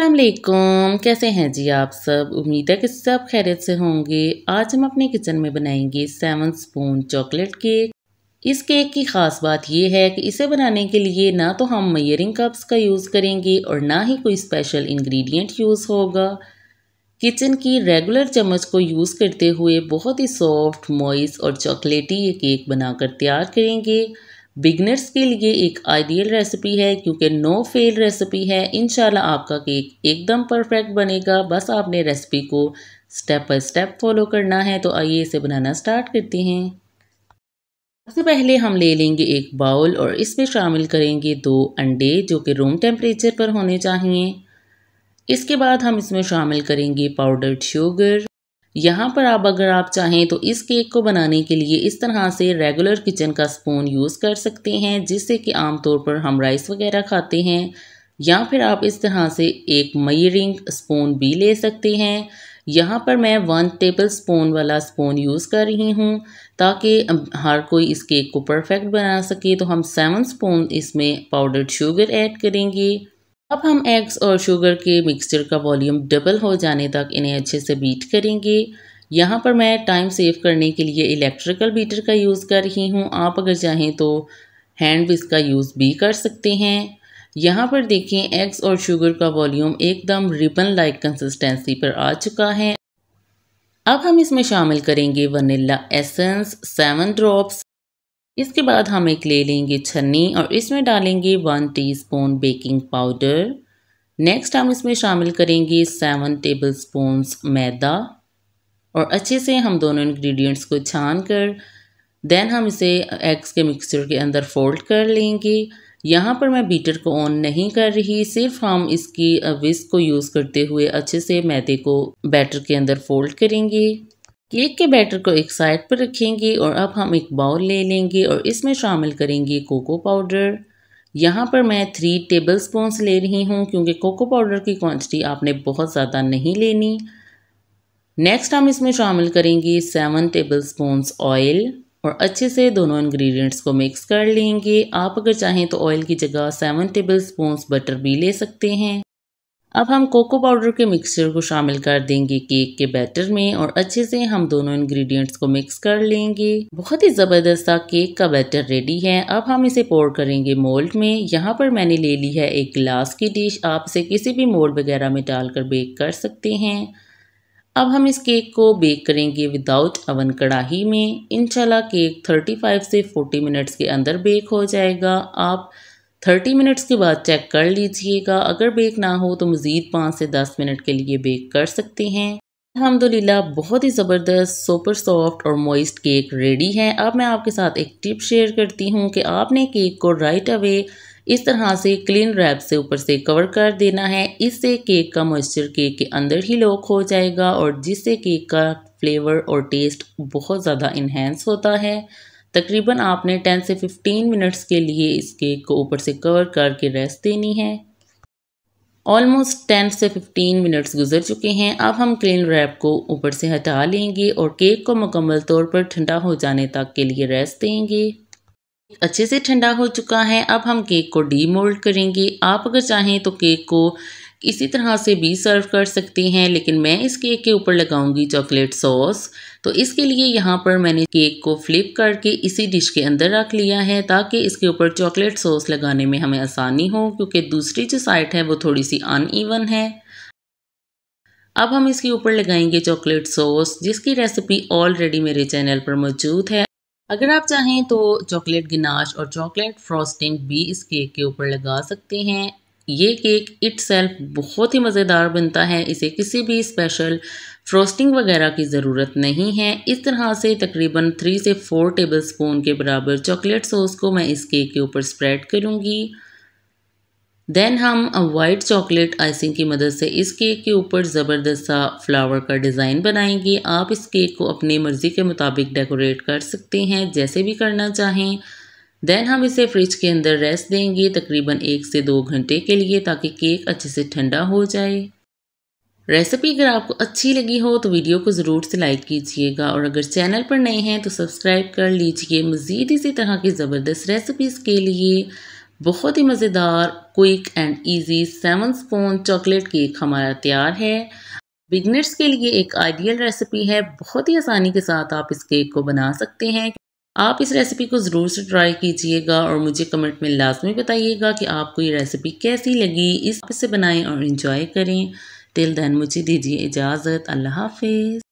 असलम कैसे हैं जी आप सब उम्मीद है कि सब खैरियत से होंगे आज हम अपने किचन में बनाएंगे सेवन स्पून चॉकलेट केक इस केक की ख़ास बात यह है कि इसे बनाने के लिए ना तो हम मयरिंग कप्स का यूज़ करेंगे और ना ही कोई स्पेशल इंग्रेडिएंट यूज़ होगा किचन की रेगुलर चम्मच को यूज़ करते हुए बहुत ही सॉफ्ट मॉइस और चॉकलेटी ये केक बनाकर तैयार करेंगे बिगनर्स के लिए एक आइडियल रेसिपी है क्योंकि नो फेल रेसिपी है इन आपका केक एकदम परफेक्ट बनेगा बस आपने रेसिपी को स्टेप बाय स्टेप फॉलो करना है तो आइए इसे बनाना स्टार्ट करते हैं सबसे पहले हम ले लेंगे एक बाउल और इसमें शामिल करेंगे दो अंडे जो कि रूम टेम्परेचर पर होने चाहिए इसके बाद हम इसमें शामिल करेंगे पाउडर्ड शुगर यहाँ पर आप अगर आप चाहें तो इस केक को बनाने के लिए इस तरह से रेगुलर किचन का स्पून यूज़ कर सकते हैं जिससे कि आमतौर पर हम राइस वगैरह खाते हैं या फिर आप इस तरह से एक मयरिंग स्पून भी ले सकते हैं यहाँ पर मैं वन टेबल स्पून वाला स्पून यूज़ कर रही हूँ ताकि हर कोई इस केक को परफेक्ट बना सके तो हम सेवन स्पून इसमें पाउडर्ड शुगर ऐड करेंगे अब हम एग्स और शुगर के मिक्सचर का वॉल्यूम डबल हो जाने तक इन्हें अच्छे से बीट करेंगे यहाँ पर मैं टाइम सेव करने के लिए इलेक्ट्रिकल बीटर का यूज़ कर रही हूँ आप अगर चाहें तो हैंड विस्क का यूज़ भी कर सकते हैं यहाँ पर देखें एग्स और शुगर का वॉल्यूम एकदम रिबन लाइक कंसिस्टेंसी पर आ चुका है अब हम इसमें शामिल करेंगे वनीला एसेंस सेवन ड्रॉप्स इसके बाद हम एक ले लेंगे छन्नी और इसमें डालेंगे one teaspoon baking powder next हम इसमें शामिल करेंगे सेवन टेबल स्पून मैदा और अच्छे से हम दोनों इंग्रेडिएंट्स को छान कर देन हम इसे एग्स के मिक्सचर के अंदर फोल्ड कर लेंगे यहाँ पर मैं बीटर को ऑन नहीं कर रही सिर्फ हम इसकी विस्क को यूज़ करते हुए अच्छे से मैदे को बैटर के अंदर फोल्ड करेंगे केक के बैटर को एक साइड पर रखेंगे और अब हम एक बाउल ले लेंगे और इसमें शामिल करेंगे कोको पाउडर यहाँ पर मैं थ्री टेबल स्पून्स ले रही हूँ क्योंकि कोको पाउडर की क्वांटिटी आपने बहुत ज़्यादा नहीं लेनी नेक्स्ट हम इसमें शामिल करेंगे सेवन टेबल स्पून ऑयल और अच्छे से दोनों इंग्रेडिएंट्स को मिक्स कर लेंगे आप अगर चाहें तो ऑयल की जगह सेवन टेबल स्पून बटर भी ले सकते हैं अब हम कोको पाउडर के मिक्सचर को शामिल कर देंगे केक के बैटर में और अच्छे से हम दोनों इंग्रेडिएंट्स को मिक्स कर लेंगे बहुत ही ज़बरदस्त सा केक का बैटर रेडी है अब हम इसे पोर करेंगे मोल्ड में यहाँ पर मैंने ले ली है एक ग्लास की डिश आप इसे किसी भी मोल्ड वगैरह में डालकर बेक कर सकते हैं अब हम इस केक को बेक करेंगे विदाउट अवन कड़ाही में इनशाला केक फाइव से फोर्टी मिनट्स के अंदर बेक हो जाएगा आप थर्टी मिनट्स के बाद चेक कर लीजिएगा अगर बेक ना हो तो मज़ीद पाँच से दस मिनट के लिए बेक कर सकते हैं अलहमदिल्ला बहुत ही ज़बरदस्त सुपर सॉफ्ट और मॉइस्ट केक रेडी है अब मैं आपके साथ एक टिप शेयर करती हूँ कि आपने केक को राइट अवे इस तरह से क्लीन रैप से ऊपर से कवर कर देना है इससे केक का मॉइस्चर केक के अंदर ही लॉक हो जाएगा और जिससे केक का फ्लेवर और टेस्ट बहुत ज़्यादा इन्हेंस होता है तकरीबन आपने 10 से 15 मिनट्स के लिए इस केक को ऊपर से कवर करके रेस्ट देनी है ऑलमोस्ट 10 से 15 मिनट्स गुजर चुके हैं अब हम क्लीन रैप को ऊपर से हटा लेंगे और केक को मुकम्मल तौर पर ठंडा हो जाने तक के लिए रेस्ट देंगे अच्छे से ठंडा हो चुका है अब हम केक को डीमोल्ड करेंगे आप अगर चाहें तो केक को इसी तरह से भी सर्व कर सकती हैं लेकिन मैं इस केक के ऊपर लगाऊंगी चॉकलेट सॉस तो इसके लिए यहाँ पर मैंने केक को फ्लिप करके इसी डिश के अंदर रख लिया है ताकि इसके ऊपर चॉकलेट सॉस लगाने में हमें आसानी हो क्योंकि दूसरी जो साइड है वो थोड़ी सी अनईवन है अब हम इसके ऊपर लगाएंगे चॉकलेट सॉस जिसकी रेसिपी ऑलरेडी मेरे चैनल पर मौजूद है अगर आप चाहें तो चॉकलेट गिनाश और चॉकलेट फ्रॉस्टिंग भी इस केक के ऊपर लगा सकते हैं ये केक इट सेल्फ बहुत ही मज़ेदार बनता है इसे किसी भी स्पेशल फ्रोस्टिंग वगैरह की ज़रूरत नहीं है इस तरह से तकरीबन थ्री से फोर टेबल स्पून के बराबर चॉकलेट सॉस को मैं इस केक के ऊपर स्प्रेड करूँगी देन हम वाइट चॉकलेट आइसिंग की मदद से इस केक के ऊपर ज़बरदस्त सा फ्लावर का डिज़ाइन बनाएंगे आप इस केक को अपनी मर्ज़ी के मुताबिक डेकोरेट कर सकते हैं जैसे भी करना चाहें देन हम इसे फ्रिज के अंदर रेस्ट देंगे तकरीबन एक से दो घंटे के लिए ताकि केक अच्छे से ठंडा हो जाए रेसिपी अगर आपको अच्छी लगी हो तो वीडियो को ज़रूर से लाइक कीजिएगा और अगर चैनल पर नए हैं तो सब्सक्राइब कर लीजिए मज़ीद इसी तरह की ज़बरदस्त रेसिपीज़ के लिए बहुत ही मज़ेदार quick and easy seven spoon chocolate cake हमारा तैयार है बिगनर्स के लिए एक आइडियल रेसिपी है बहुत ही आसानी के साथ आप इस केक को बना सकते हैं आप इस रेसिपी को ज़रूर से ट्राई कीजिएगा और मुझे कमेंट में लाजमी बताइएगा कि आपको ये रेसिपी कैसी लगी इस से बनाएं और इन्जॉय करें टिल दैन मुझे दीजिए इजाज़त अल्लाह हाफिज़